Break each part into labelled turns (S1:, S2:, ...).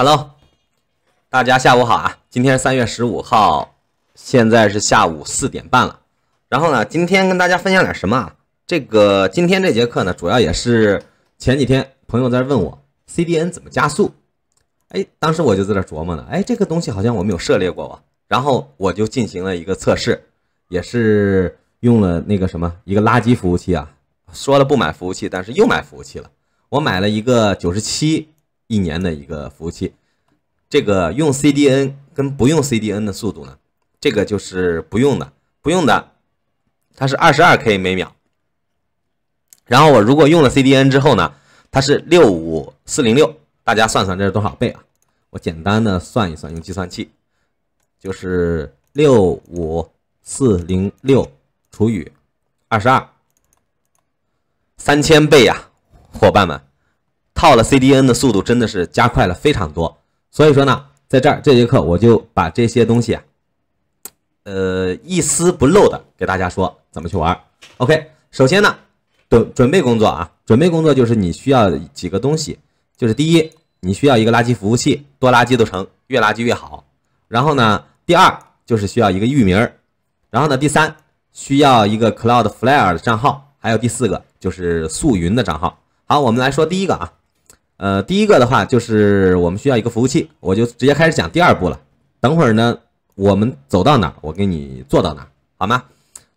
S1: Hello，大家下午好啊！今天是三月十五号，现在是下午四点半了。然后呢，今天跟大家分享点什么啊？这个今天这节课呢，主要也是前几天朋友在问我 CDN 怎么加速。哎，当时我就在这琢磨呢，哎，这个东西好像我们有涉猎过吧？然后我就进行了一个测试，也是用了那个什么一个垃圾服务器啊。说了不买服务器，但是又买服务器了。我买了一个九十七。一年的一个服务器，这个用 CDN 跟不用 CDN 的速度呢？这个就是不用的，不用的，它是二十二 K 每秒。然后我如果用了 CDN 之后呢，它是六五四零六，大家算算这是多少倍啊？我简单的算一算，用计算器，就是六五四零六除以二十二，三千倍呀，伙伴们。套了 CDN 的速度真的是加快了非常多，所以说呢，在这儿这节课我就把这些东西啊，呃，一丝不漏的给大家说怎么去玩。OK，首先呢，准准备工作啊，准备工作就是你需要几个东西，就是第一，你需要一个垃圾服务器，多垃圾都成，越垃圾越好。然后呢，第二就是需要一个域名，然后呢，第三需要一个 Cloudflare 的账号，还有第四个就是素云的账号。好，我们来说第一个啊。呃，第一个的话就是我们需要一个服务器，我就直接开始讲第二步了。等会儿呢，我们走到哪我给你做到哪，好吗？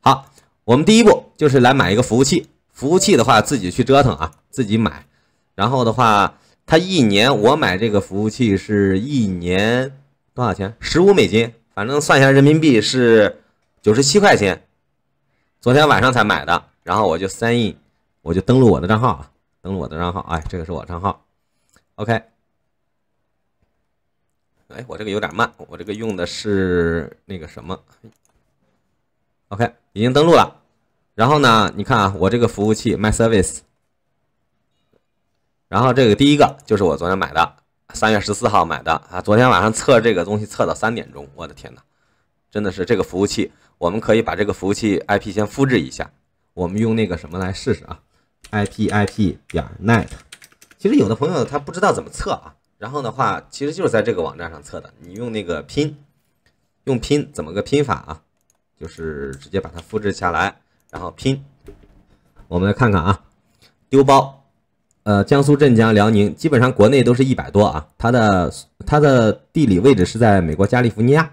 S1: 好，我们第一步就是来买一个服务器。服务器的话自己去折腾啊，自己买。然后的话，它一年我买这个服务器是一年多少钱？十五美金，反正算一下人民币是九十七块钱。昨天晚上才买的，然后我就 sign，我就登录我的账号啊，登录我的账号，哎，这个是我账号。OK，哎，我这个有点慢，我这个用的是那个什么，OK，已经登录了。然后呢，你看啊，我这个服务器 My Service，然后这个第一个就是我昨天买的，三月十四号买的啊。昨天晚上测这个东西测到三点钟，我的天哪，真的是这个服务器。我们可以把这个服务器 IP 先复制一下，我们用那个什么来试试啊，IP IP 点 net。其实有的朋友他不知道怎么测啊，然后的话其实就是在这个网站上测的，你用那个拼，用拼怎么个拼法啊？就是直接把它复制下来，然后拼。我们来看看啊，丢包，呃，江苏镇江、辽宁基本上国内都是一百多啊，它的它的地理位置是在美国加利福尼亚。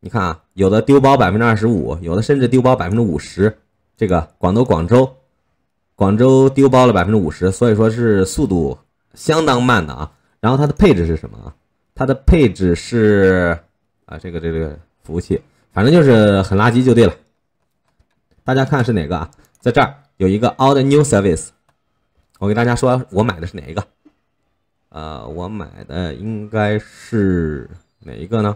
S1: 你看啊，有的丢包百分之二十五，有的甚至丢包百分之五十。这个广东广州。广州丢包了百分之五十，所以说是速度相当慢的啊。然后它的配置是什么啊？它的配置是啊，这个这个服务器，反正就是很垃圾就对了。大家看是哪个啊？在这儿有一个 old new service，我给大家说，我买的是哪一个？呃，我买的应该是哪一个呢？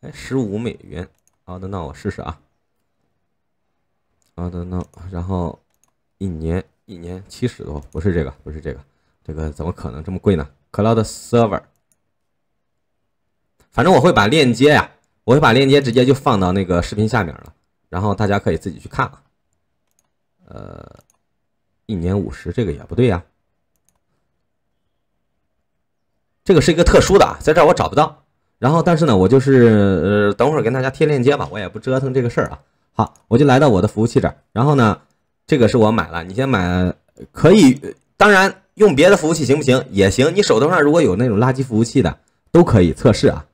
S1: 哎，十五美元。好的，那我试试啊。好的，那然后。一年一年七十多，不是这个，不是这个，这个怎么可能这么贵呢？Cloud server，反正我会把链接呀，我会把链接直接就放到那个视频下面了，然后大家可以自己去看啊。呃，一年五十，这个也不对呀，这个是一个特殊的，在这我找不到。然后，但是呢，我就是呃，等会儿跟大家贴链接吧，我也不折腾这个事儿啊。好，我就来到我的服务器这儿，然后呢。这个是我买了，你先买可以，当然用别的服务器行不行也行。你手头上如果有那种垃圾服务器的，都可以测试啊。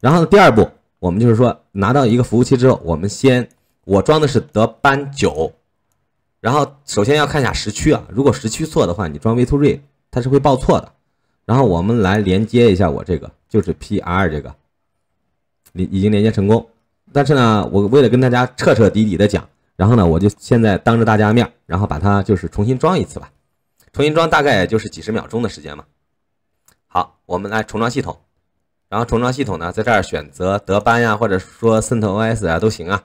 S1: 然后呢，第二步我们就是说拿到一个服务器之后，我们先我装的是德班九，然后首先要看一下时区啊，如果时区错的话，你装 v2ray 它是会报错的。然后我们来连接一下，我这个就是 pr 这个，已已经连接成功。但是呢，我为了跟大家彻彻底底的讲。然后呢，我就现在当着大家面然后把它就是重新装一次吧。重新装大概就是几十秒钟的时间嘛。好，我们来重装系统。然后重装系统呢，在这儿选择德班呀，或者说 CentOS 啊都行啊，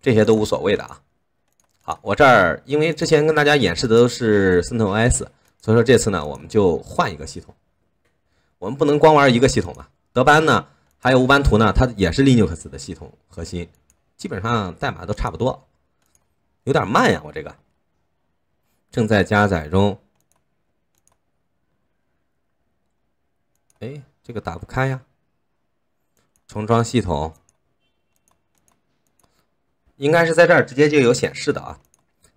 S1: 这些都无所谓的啊。好，我这儿因为之前跟大家演示的都是 CentOS，所以说这次呢我们就换一个系统。我们不能光玩一个系统吧？德班呢，还有乌班图呢，它也是 Linux 的系统核心，基本上代码都差不多。有点慢呀，我这个正在加载中。哎，这个打不开呀！重装系统应该是在这儿直接就有显示的啊，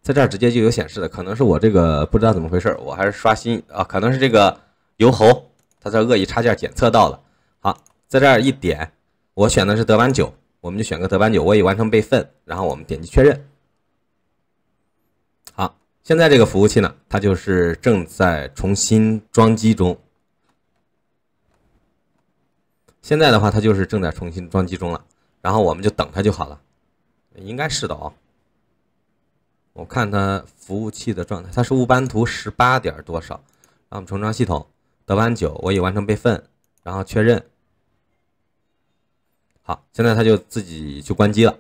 S1: 在这儿直接就有显示的，可能是我这个不知道怎么回事，我还是刷新啊，可能是这个油猴它在恶意插件检测到了。好，在这儿一点，我选的是德班九，我们就选个德班九，我已完成备份，然后我们点击确认。现在这个服务器呢，它就是正在重新装机中。现在的话，它就是正在重新装机中了，然后我们就等它就好了，应该是的哦。我看它服务器的状态，它是乌班图十八点多少，后我们重装系统，德班九，我已完成备份，然后确认。好，现在它就自己就关机了。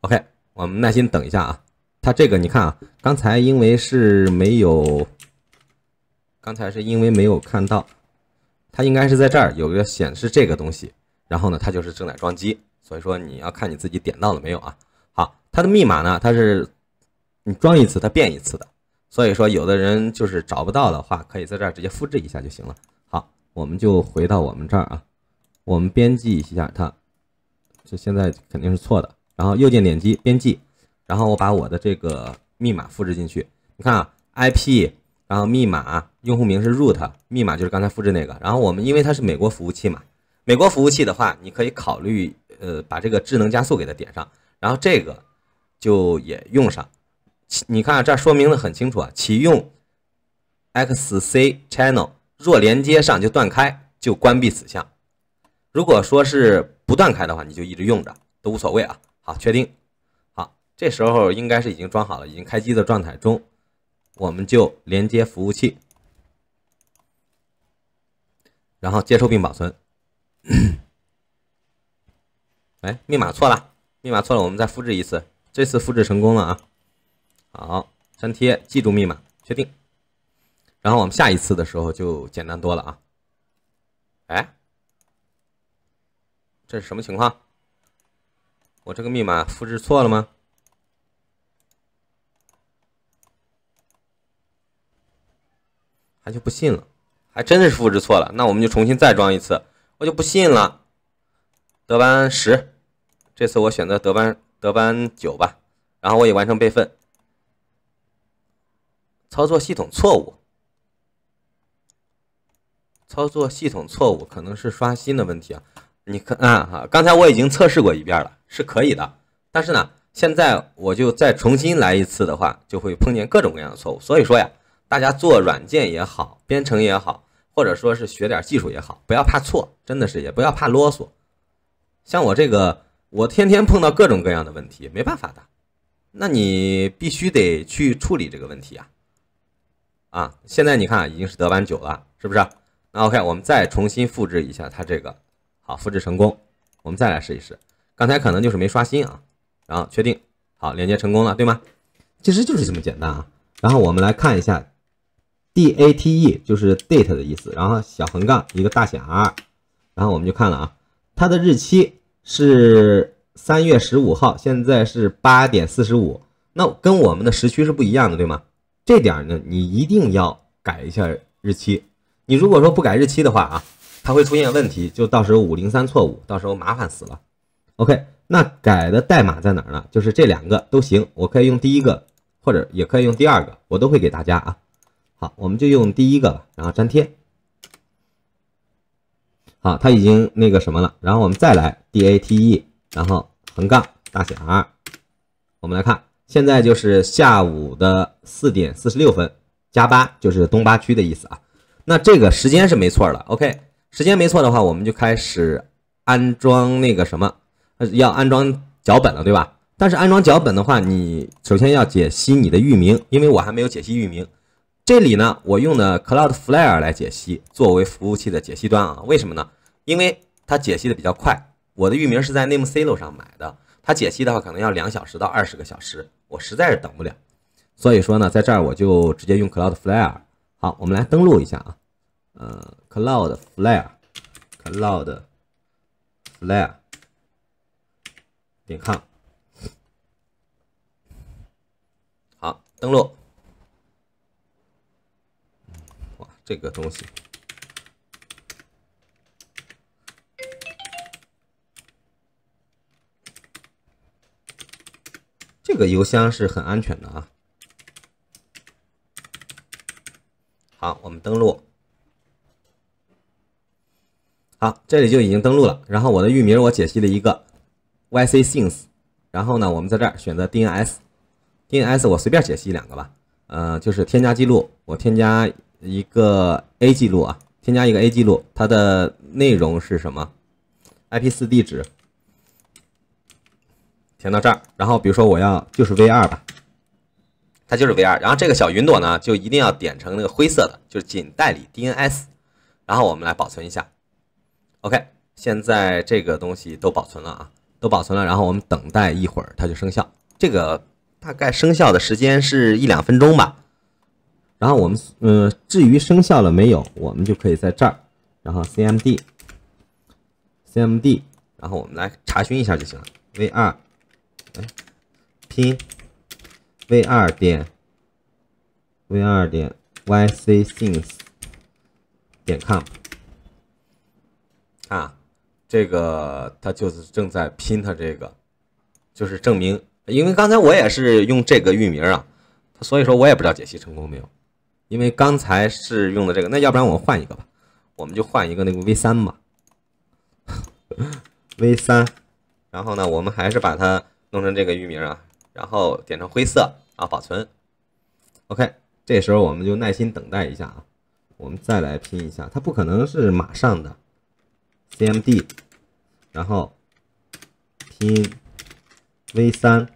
S1: OK，我们耐心等一下啊。它这个你看啊，刚才因为是没有，刚才是因为没有看到，它应该是在这儿有个显示这个东西，然后呢，它就是正在装机，所以说你要看你自己点到了没有啊？好，它的密码呢，它是你装一次它变一次的，所以说有的人就是找不到的话，可以在这儿直接复制一下就行了。好，我们就回到我们这儿啊，我们编辑一下它，这现在肯定是错的，然后右键点击编辑。然后我把我的这个密码复制进去，你看啊，IP，然后密码，用户名是 root，密码就是刚才复制那个。然后我们因为它是美国服务器嘛，美国服务器的话，你可以考虑呃把这个智能加速给它点上，然后这个就也用上。你看这说明的很清楚啊，启用 XC Channel，若连接上就断开就关闭此项，如果说是不断开的话，你就一直用着都无所谓啊。好，确定。这时候应该是已经装好了，已经开机的状态中，我们就连接服务器，然后接收并保存。哎，密码错了，密码错了，我们再复制一次。这次复制成功了啊！好，粘贴，记住密码，确定。然后我们下一次的时候就简单多了啊！哎，这是什么情况？我这个密码复制错了吗？他就不信了，还真的是复制错了。那我们就重新再装一次，我就不信了。德班十，这次我选择德班德班九吧，然后我也完成备份。操作系统错误，操作系统错误，可能是刷新的问题啊。你看啊，哈，刚才我已经测试过一遍了，是可以的。但是呢，现在我就再重新来一次的话，就会碰见各种各样的错误。所以说呀。大家做软件也好，编程也好，或者说是学点技术也好，不要怕错，真的是也不要怕啰嗦。像我这个，我天天碰到各种各样的问题，没办法的。那你必须得去处理这个问题啊！啊，现在你看已经是得完九了，是不是？那 OK，我们再重新复制一下它这个，好，复制成功。我们再来试一试，刚才可能就是没刷新啊。然后确定，好，连接成功了，对吗？其实就是这么简单啊。然后我们来看一下。d a t e 就是 date 的意思，然后小横杠一个大写 R，然后我们就看了啊，它的日期是三月十五号，现在是八点四十五，那跟我们的时区是不一样的，对吗？这点呢，你一定要改一下日期。你如果说不改日期的话啊，它会出现问题，就到时候五零三错误，到时候麻烦死了。OK，那改的代码在哪儿呢？就是这两个都行，我可以用第一个，或者也可以用第二个，我都会给大家啊。好，我们就用第一个吧，然后粘贴。好，它已经那个什么了，然后我们再来 D A T E，然后横杠大写 R。我们来看，现在就是下午的四点四十六分，加八就是东八区的意思啊。那这个时间是没错了，OK，时间没错的话，我们就开始安装那个什么，要安装脚本了，对吧？但是安装脚本的话，你首先要解析你的域名，因为我还没有解析域名。这里呢，我用的 Cloudflare 来解析，作为服务器的解析端啊。为什么呢？因为它解析的比较快。我的域名是在 n a m e c l o 上买的，它解析的话可能要两小时到二十个小时，我实在是等不了。所以说呢，在这儿我就直接用 Cloudflare。好，我们来登录一下啊。呃，Cloudflare，Cloudflare 点 com。好，登录。这个东西，这个邮箱是很安全的啊。好，我们登录。好，这里就已经登录了。然后我的域名我解析了一个 yc things，然后呢，我们在这儿选择 DNS，DNS 我随便解析两个吧。呃，就是添加记录，我添加。一个 A 记录啊，添加一个 A 记录，它的内容是什么？IP 四地址填到这儿，然后比如说我要就是 V 二吧，它就是 V 二，然后这个小云朵呢就一定要点成那个灰色的，就是仅代理 DNS，然后我们来保存一下。OK，现在这个东西都保存了啊，都保存了，然后我们等待一会儿它就生效，这个大概生效的时间是一两分钟吧。然后我们，呃，至于生效了没有，我们就可以在这儿，然后 cmd，cmd，然后我们来查询一下就行了。v 二，哎，拼 v 二点 v 二点 ycthings 点 com，啊，这个它就是正在拼它这个，就是证明，因为刚才我也是用这个域名啊，所以说我也不知道解析成功没有。因为刚才是用的这个，那要不然我们换一个吧，我们就换一个那个 V 三吧，V 三，然后呢，我们还是把它弄成这个域名啊，然后点成灰色啊，保存。OK，这时候我们就耐心等待一下啊，我们再来拼一下，它不可能是马上的。CMD，然后拼 V 三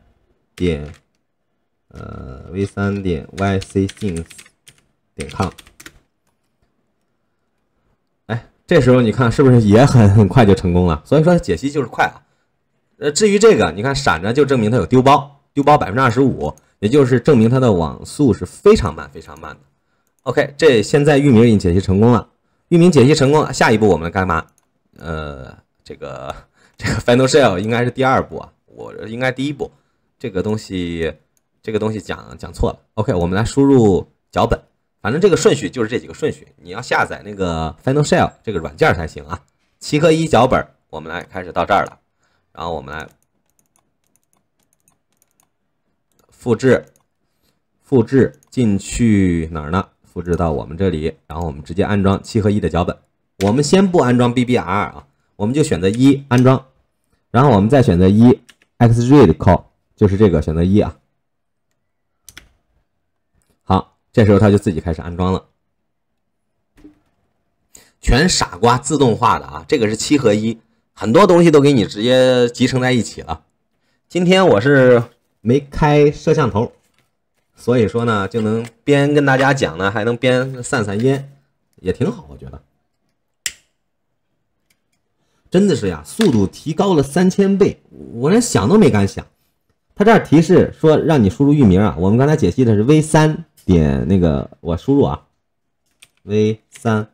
S1: 点呃 V 三点 y c h i n c e 点开，哎，这时候你看是不是也很很快就成功了？所以说解析就是快啊。呃，至于这个，你看闪着就证明它有丢包，丢包百分之二十五，也就是证明它的网速是非常慢非常慢的。OK，这现在域名已经解析成功了，域名解析成功，下一步我们干嘛？呃，这个这个 Final Shell 应该是第二步啊，我应该第一步，这个东西这个东西讲讲错了。OK，我们来输入脚本。反正这个顺序就是这几个顺序，你要下载那个 Final Shell 这个软件才行啊。七合一脚本，我们来开始到这儿了，然后我们来复制，复制进去哪儿呢？复制到我们这里，然后我们直接安装七合一的脚本。我们先不安装 BBR 啊，我们就选择一安装，然后我们再选择一 Xread call，就是这个选择一啊。好。这时候它就自己开始安装了，全傻瓜自动化的啊，这个是七合一，很多东西都给你直接集成在一起了。今天我是没开摄像头，所以说呢，就能边跟大家讲呢，还能边散散烟，也挺好，我觉得。真的是呀，速度提高了三千倍，我连想都没敢想。它这儿提示说让你输入域名啊，我们刚才解析的是 v 三。点那个我输入啊，v 三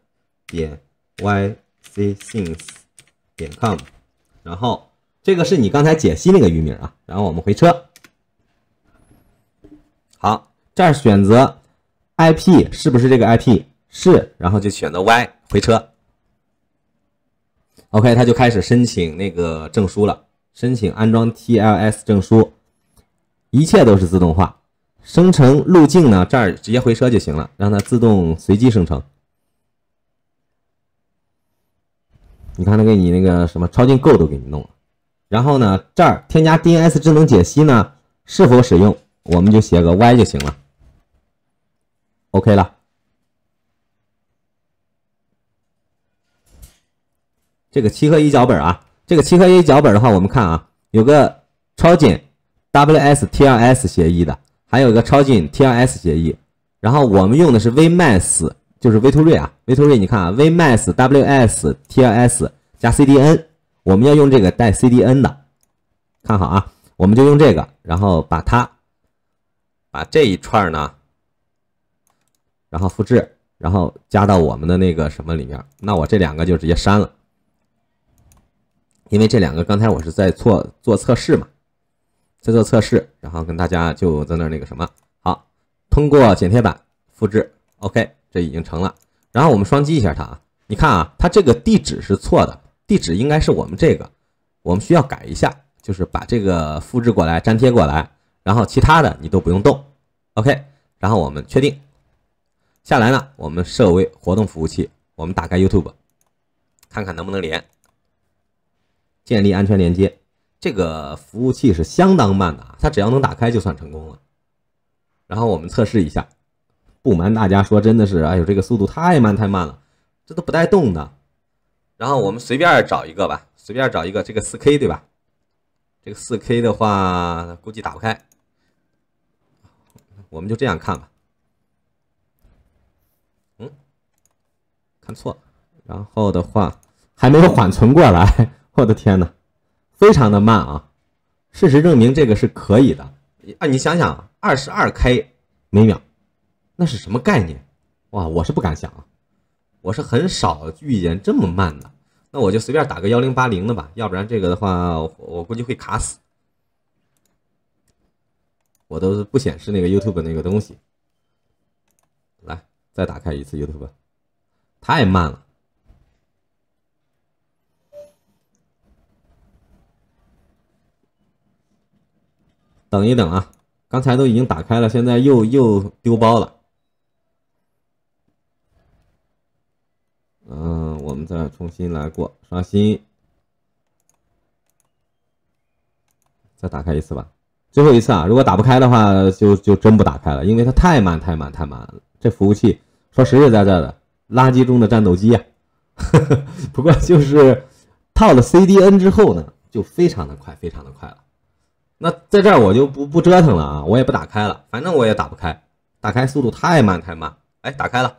S1: 点 y c t h i n g s 点 com，然后这个是你刚才解析那个域名啊，然后我们回车。好，这儿选择 IP 是不是这个 IP 是，然后就选择 Y 回车。OK，它就开始申请那个证书了，申请安装 TLS 证书，一切都是自动化。生成路径呢？这儿直接回车就行了，让它自动随机生成。你看，它给你那个什么超 go 都给你弄了。然后呢，这儿添加 DNS 智能解析呢？是否使用？我们就写个 Y 就行了。OK 了。这个七合一脚本啊，这个七合一脚本的话，我们看啊，有个超简 WSTLS 协议的。还有一个超近 t l s 协议，然后我们用的是 Vmax，就是 V2Ray 啊，V2Ray，你看啊，Vmax WS t l s 加 CDN，我们要用这个带 CDN 的，看好啊，我们就用这个，然后把它，把这一串呢，然后复制，然后加到我们的那个什么里面，那我这两个就直接删了，因为这两个刚才我是在做做测试嘛。在做测试，然后跟大家就在那那个什么好，通过剪贴板复制，OK，这已经成了。然后我们双击一下它啊，你看啊，它这个地址是错的，地址应该是我们这个，我们需要改一下，就是把这个复制过来粘贴过来，然后其他的你都不用动，OK，然后我们确定下来呢，我们设为活动服务器，我们打开 YouTube，看看能不能连，建立安全连接。这个服务器是相当慢的，它只要能打开就算成功了。然后我们测试一下，不瞒大家说，真的是，哎呦，这个速度太慢太慢了，这都不带动的。然后我们随便找一个吧，随便找一个这个四 K 对吧？这个四 K 的话估计打不开，我们就这样看吧。嗯，看错，然后的话还没有缓存过来，我的天哪！非常的慢啊！事实证明，这个是可以的啊！你想想，二十二 K 每秒，那是什么概念？哇，我是不敢想啊！我是很少遇见这么慢的，那我就随便打个幺零八零的吧，要不然这个的话，我估计会卡死。我都不显示那个 YouTube 那个东西。来，再打开一次 YouTube，太慢了。等一等啊！刚才都已经打开了，现在又又丢包了。嗯，我们再重新来过，刷新，再打开一次吧。最后一次啊！如果打不开的话，就就真不打开了，因为它太慢，太慢，太慢了。这服务器说实实在在的，垃圾中的战斗机啊！不过就是套了 CDN 之后呢，就非常的快，非常的快了。那在这儿我就不不折腾了啊，我也不打开了，反正我也打不开，打开速度太慢太慢。哎，打开了，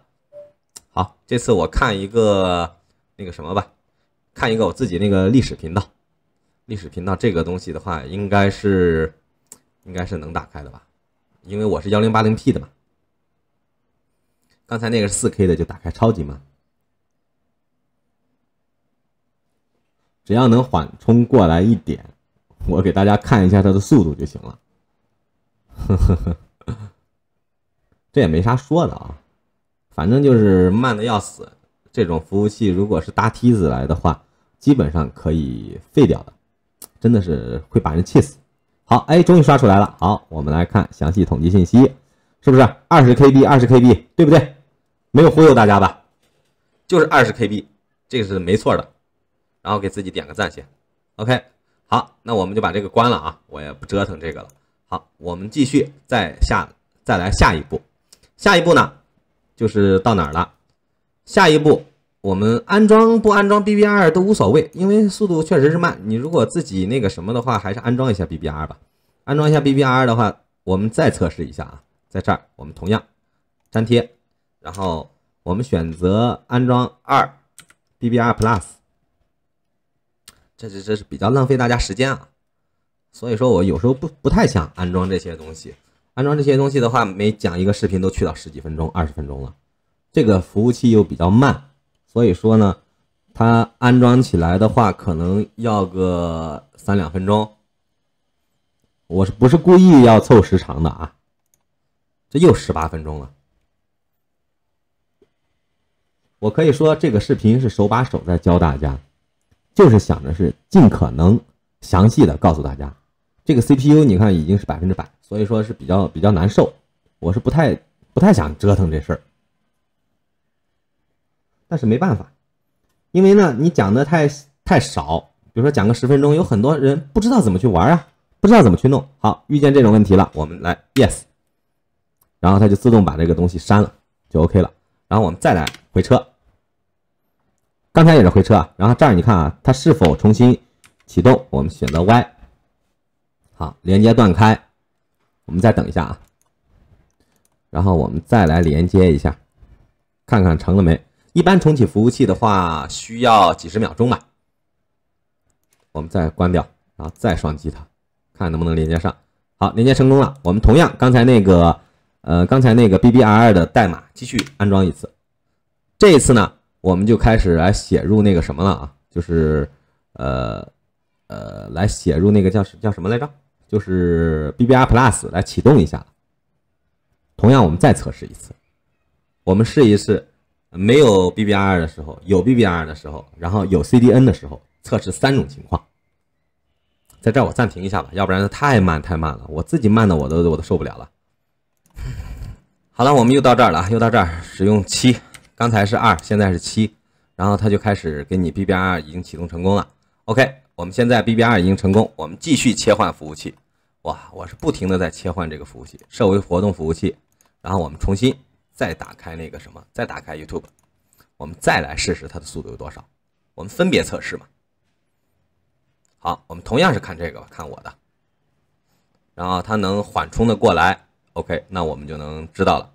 S1: 好，这次我看一个那个什么吧，看一个我自己那个历史频道，历史频道这个东西的话，应该是应该是能打开的吧，因为我是幺零八零 P 的嘛。刚才那个是四 K 的，就打开超级慢，只要能缓冲过来一点。我给大家看一下它的速度就行了，呵呵呵，这也没啥说的啊，反正就是慢的要死。这种服务器如果是搭梯子来的话，基本上可以废掉的，真的是会把人气死。好，哎，终于刷出来了。好，我们来看详细统计信息，是不是二十 KB？二十 KB，对不对？没有忽悠大家吧？就是二十 KB，这个是没错的。然后给自己点个赞先，OK。好，那我们就把这个关了啊，我也不折腾这个了。好，我们继续再下再来下一步，下一步呢就是到哪儿了？下一步我们安装不安装 BBR 都无所谓，因为速度确实是慢。你如果自己那个什么的话，还是安装一下 BBR 吧。安装一下 BBR 的话，我们再测试一下啊，在这儿我们同样粘贴，然后我们选择安装二 BBR Plus。这这这是比较浪费大家时间啊，所以说我有时候不不太想安装这些东西。安装这些东西的话，每讲一个视频都去到十几分钟、二十分钟了。这个服务器又比较慢，所以说呢，它安装起来的话可能要个三两分钟。我是不是故意要凑时长的啊？这又十八分钟了。我可以说这个视频是手把手在教大家。就是想着是尽可能详细的告诉大家，这个 CPU 你看已经是百分之百，所以说是比较比较难受，我是不太不太想折腾这事儿，但是没办法，因为呢你讲的太太少，比如说讲个十分钟，有很多人不知道怎么去玩啊，不知道怎么去弄。好，遇见这种问题了，我们来 yes，然后它就自动把这个东西删了，就 OK 了，然后我们再来回车。刚才也是回车啊，然后这儿你看啊，它是否重新启动？我们选择 Y，好，连接断开，我们再等一下啊，然后我们再来连接一下，看看成了没？一般重启服务器的话需要几十秒钟吧。我们再关掉，然后再双击它，看能不能连接上。好，连接成功了。我们同样刚才那个，呃，刚才那个 BBR 的代码继续安装一次，这一次呢？我们就开始来写入那个什么了啊，就是，呃，呃，来写入那个叫叫什么来着？就是 BBR Plus 来启动一下同样，我们再测试一次，我们试一试没有 BBR 的时候，有 BBR 的时候，然后有 CDN 的时候，测试三种情况。在这儿我暂停一下吧，要不然太慢太慢了，我自己慢的我都我都受不了了。好了，我们又到这儿了，又到这儿，使用七。刚才是二，现在是七，然后它就开始给你 BBR 已经启动成功了。OK，我们现在 BBR 已经成功，我们继续切换服务器。哇，我是不停的在切换这个服务器，设为活动服务器，然后我们重新再打开那个什么，再打开 YouTube，我们再来试试它的速度有多少。我们分别测试嘛。好，我们同样是看这个吧，看我的，然后它能缓冲的过来，OK，那我们就能知道了。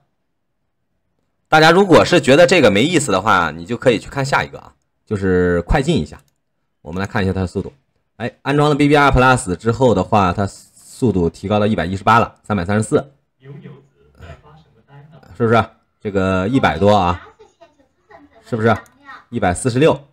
S1: 大家如果是觉得这个没意思的话，你就可以去看下一个啊，就是快进一下，我们来看一下它的速度。哎，安装了 BBR Plus 之后的话，它速度提高到一百一十八了，三百三十四。是不是这个一百多啊？是不是一百四十六？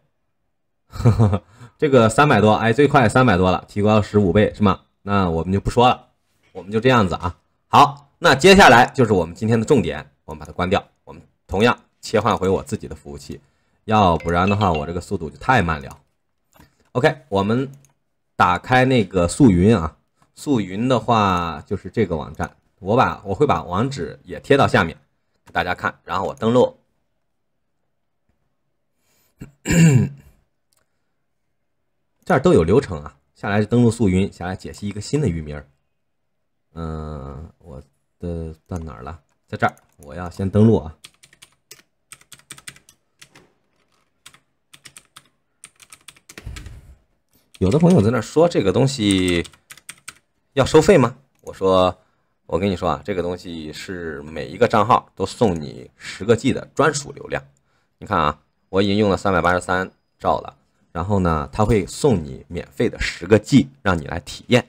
S1: 这个三百多，哎，最快三百多了，提高了十五倍是吗？那我们就不说了，我们就这样子啊。好，那接下来就是我们今天的重点，我们把它关掉，我们。同样切换回我自己的服务器，要不然的话我这个速度就太慢了。OK，我们打开那个素云啊，素云的话就是这个网站，我把我会把网址也贴到下面，大家看。然后我登录，这儿都有流程啊，下来是登录素云，下来解析一个新的域名儿。嗯，我的到哪儿了？在这儿，我要先登录啊。有的朋友在那说这个东西要收费吗？我说，我跟你说啊，这个东西是每一个账号都送你十个 G 的专属流量。你看啊，我已经用了三百八十三兆了。然后呢，他会送你免费的十个 G，让你来体验。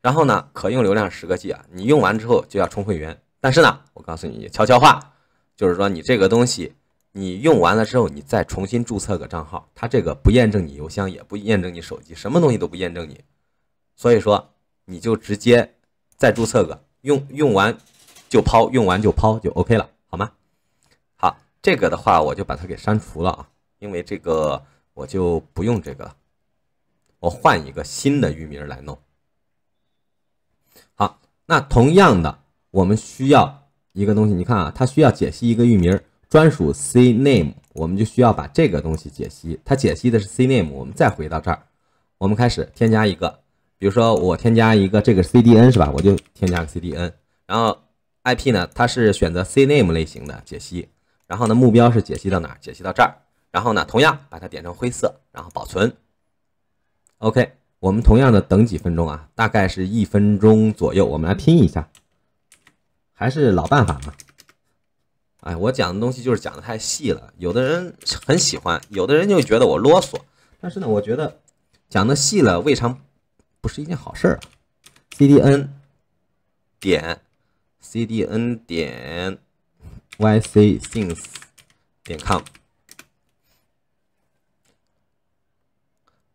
S1: 然后呢，可用流量十个 G 啊，你用完之后就要充会员。但是呢，我告诉你悄悄话，就是说你这个东西。你用完了之后，你再重新注册个账号，它这个不验证你邮箱，也不验证你手机，什么东西都不验证你，所以说你就直接再注册个，用用完就抛，用完就抛就 OK 了，好吗？好，这个的话我就把它给删除了啊，因为这个我就不用这个了，我换一个新的域名来弄。好，那同样的，我们需要一个东西，你看啊，它需要解析一个域名。专属 C name，我们就需要把这个东西解析，它解析的是 C name，我们再回到这儿，我们开始添加一个，比如说我添加一个这个 C D N 是吧？我就添加个 C D N，然后 I P 呢，它是选择 C name 类型的解析，然后呢目标是解析到哪？解析到这儿，然后呢，同样把它点成灰色，然后保存。OK，我们同样的等几分钟啊，大概是一分钟左右，我们来拼一下，还是老办法嘛。哎，我讲的东西就是讲的太细了，有的人很喜欢，有的人就觉得我啰嗦。但是呢，我觉得讲的细了未尝不是一件好事儿。C D N 点 C D N 点 Y C Things 点 com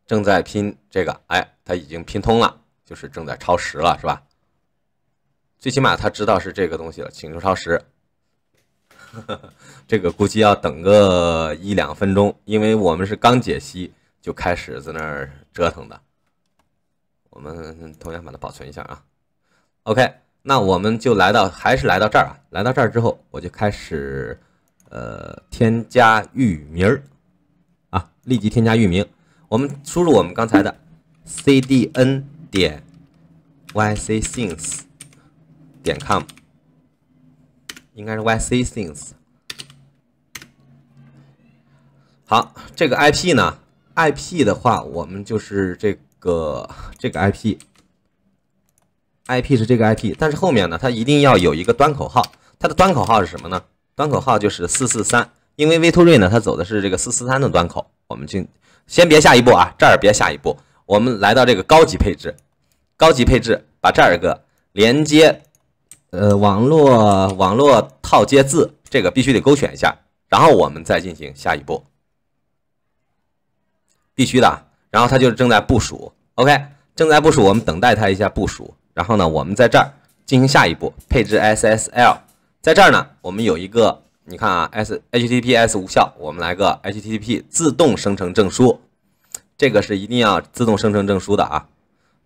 S1: 正在拼这个，哎，它已经拼通了，就是正在超时了，是吧？最起码他知道是这个东西了，请求超时。这个估计要等个一两分钟，因为我们是刚解析就开始在那儿折腾的。我们同样把它保存一下啊。OK，那我们就来到，还是来到这儿啊。来到这儿之后，我就开始呃添加域名儿啊，立即添加域名。我们输入我们刚才的 CDN 点 y c s i n g s 点 com。应该是 Y C things。好，这个 I P 呢？I P 的话，我们就是这个这个 I P。I P 是这个 I P，但是后面呢，它一定要有一个端口号。它的端口号是什么呢？端口号就是四四三，因为 V2Ray 呢，它走的是这个四四三的端口。我们先别下一步啊，这儿别下一步。我们来到这个高级配置，高级配置，把这儿个连接。呃，网络网络套接字这个必须得勾选一下，然后我们再进行下一步，必须的。然后它就是正在部署，OK，正在部署，我们等待它一下部署。然后呢，我们在这儿进行下一步配置 SSL，在这儿呢，我们有一个，你看啊，HTTPS s 无效，我们来个 HTTP 自动生成证书，这个是一定要自动生成证书的啊，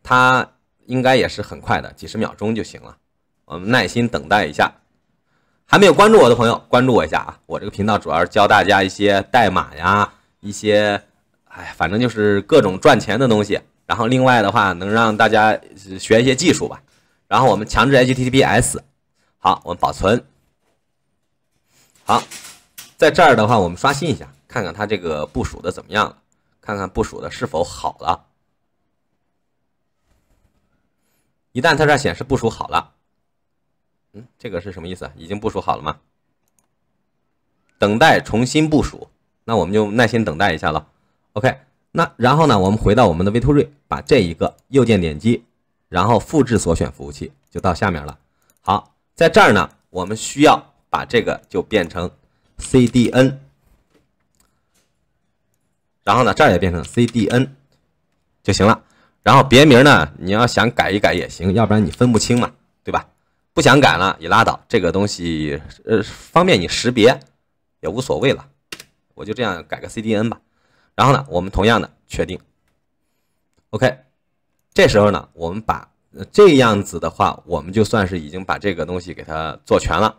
S1: 它应该也是很快的，几十秒钟就行了。我们耐心等待一下，还没有关注我的朋友，关注我一下啊！我这个频道主要是教大家一些代码呀，一些哎，反正就是各种赚钱的东西。然后另外的话，能让大家学一些技术吧。然后我们强制 HTTPS，好，我们保存。好，在这儿的话，我们刷新一下，看看它这个部署的怎么样了，看看部署的是否好了。一旦它这儿显示部署好了。嗯，这个是什么意思？已经部署好了吗？等待重新部署，那我们就耐心等待一下了。OK，那然后呢，我们回到我们的 V2Ray，把这一个右键点击，然后复制所选服务器，就到下面了。好，在这儿呢，我们需要把这个就变成 CDN，然后呢，这儿也变成 CDN 就行了。然后别名呢，你要想改一改也行，要不然你分不清嘛，对吧？不想改了也拉倒，这个东西呃方便你识别也无所谓了，我就这样改个 CDN 吧。然后呢，我们同样的确定，OK。这时候呢，我们把这样子的话，我们就算是已经把这个东西给它做全了。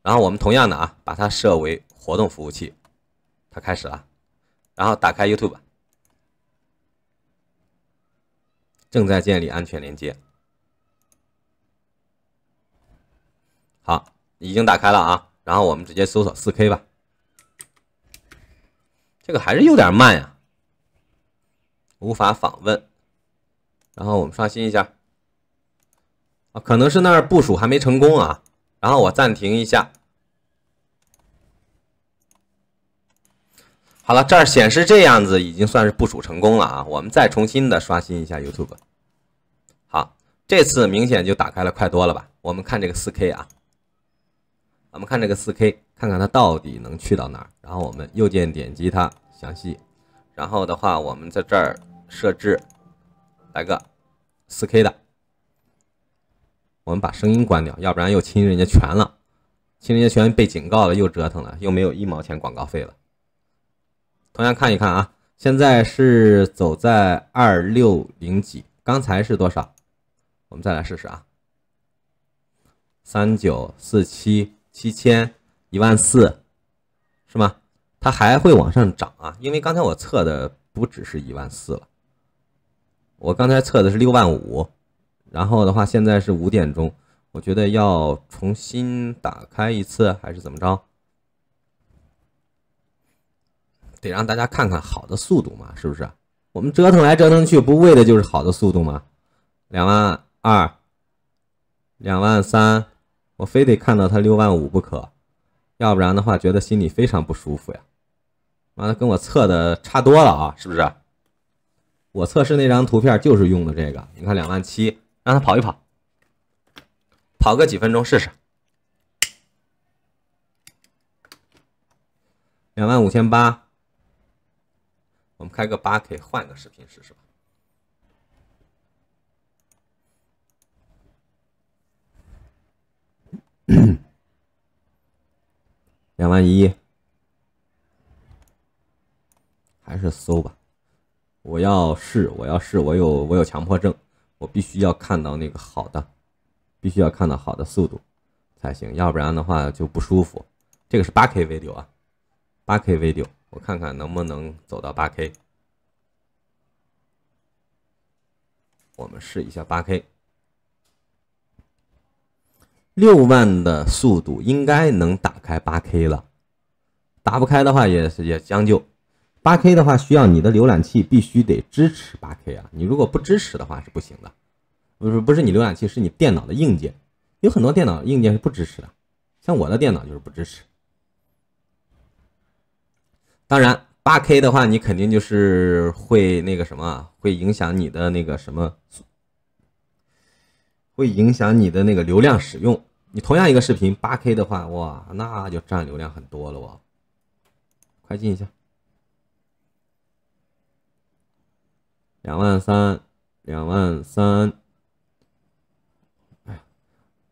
S1: 然后我们同样的啊，把它设为活动服务器，它开始了。然后打开 YouTube，正在建立安全连接。好，已经打开了啊，然后我们直接搜索四 K 吧。这个还是有点慢呀，无法访问。然后我们刷新一下啊，可能是那儿部署还没成功啊。然后我暂停一下。好了，这儿显示这样子，已经算是部署成功了啊。我们再重新的刷新一下 YouTube。好，这次明显就打开了快多了吧？我们看这个四 K 啊。我们看这个 4K，看看它到底能去到哪儿。然后我们右键点击它，详细。然后的话，我们在这儿设置，来个 4K 的。我们把声音关掉，要不然又侵人家权了，侵人家权被警告了，又折腾了，又没有一毛钱广告费了。同样看一看啊，现在是走在二六零几，刚才是多少？我们再来试试啊，三九四七。七千一万四，是吗？它还会往上涨啊，因为刚才我测的不只是一万四了，我刚才测的是六万五，然后的话现在是五点钟，我觉得要重新打开一次还是怎么着？得让大家看看好的速度嘛，是不是？我们折腾来折腾去，不为的就是好的速度吗？两万二，两万三。我非得看到他六万五不可，要不然的话，觉得心里非常不舒服呀！完了，跟我测的差多了啊，是不是？我测试那张图片就是用的这个，你看两万七，让他跑一跑，跑个几分钟试试。两万五千八，我们开个八 K 换个视频试试吧。两万一，还是搜吧。我要试，我要试。我有我有强迫症，我必须要看到那个好的，必须要看到好的速度才行，要不然的话就不舒服。这个是八 K video 啊，八 K video，我看看能不能走到八 K。我们试一下八 K。六万的速度应该能打开八 K 了，打不开的话也是也将就。八 K 的话需要你的浏览器必须得支持八 K 啊，你如果不支持的话是不行的。不是不是你浏览器，是你电脑的硬件，有很多电脑硬件是不支持的，像我的电脑就是不支持。当然，八 K 的话你肯定就是会那个什么，会影响你的那个什么。会影响你的那个流量使用。你同样一个视频八 K 的话，哇，那就占流量很多了哇！快进一下，两万三，两万三。哎呀，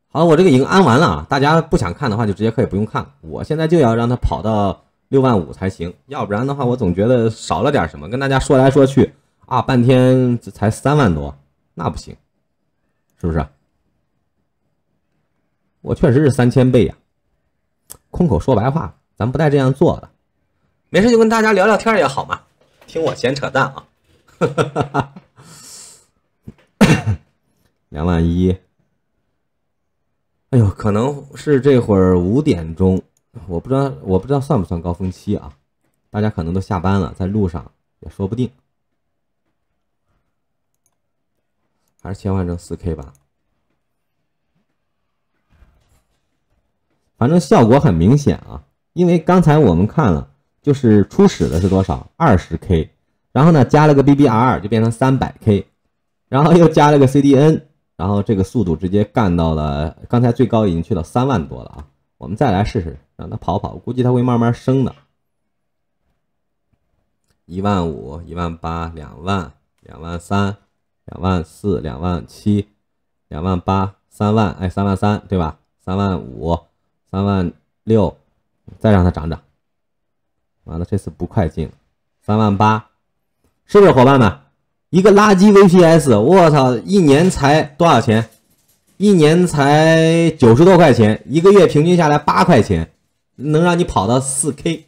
S1: 好，我这个已经安完了啊！大家不想看的话，就直接可以不用看。我现在就要让它跑到六万五才行，要不然的话，我总觉得少了点什么。跟大家说来说去啊，半天才三万多，那不行。是不是？我确实是三千倍呀，空口说白话，咱不带这样做的。没事就跟大家聊聊天也好嘛，听我闲扯淡啊。两万一，哎呦，可能是这会儿五点钟，我不知道，我不知道算不算高峰期啊？大家可能都下班了，在路上也说不定。还是切换成四 K 吧，反正效果很明显啊。因为刚才我们看了，就是初始的是多少？二十 K，然后呢加了个 BBR 就变成三百 K，然后又加了个 CDN，然后这个速度直接干到了刚才最高已经去到三万多了啊。我们再来试试，让它跑跑，估计它会慢慢升的。一万五，一万八，两万，两万三。两万四、两万七、两万八、三万哎，三万三对吧？三万五、三万六，再让它涨涨。完了，这次不快进了。三万八，是不是伙伴们？一个垃圾 VPS，我操，一年才多少钱？一年才九十多块钱，一个月平均下来八块钱，能让你跑到四 K，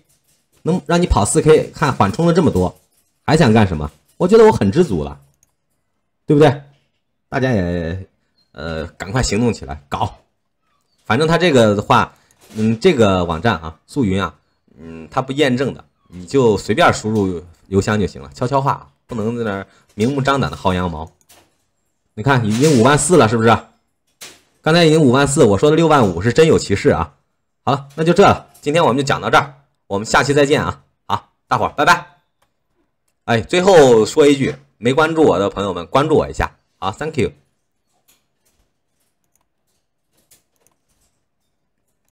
S1: 能让你跑四 K，看缓冲了这么多，还想干什么？我觉得我很知足了。对不对？大家也，呃，赶快行动起来搞。反正他这个的话，嗯，这个网站啊，素云啊，嗯，他不验证的，你就随便输入邮箱就行了。悄悄话，不能在那儿明目张胆的薅羊毛。你看，已经五万四了，是不是？刚才已经五万四，我说的六万五是真有其事啊。好，那就这了，今天我们就讲到这儿，我们下期再见啊！好，大伙儿拜拜。哎，最后说一句。没关注我的朋友们，关注我一下啊！Thank you。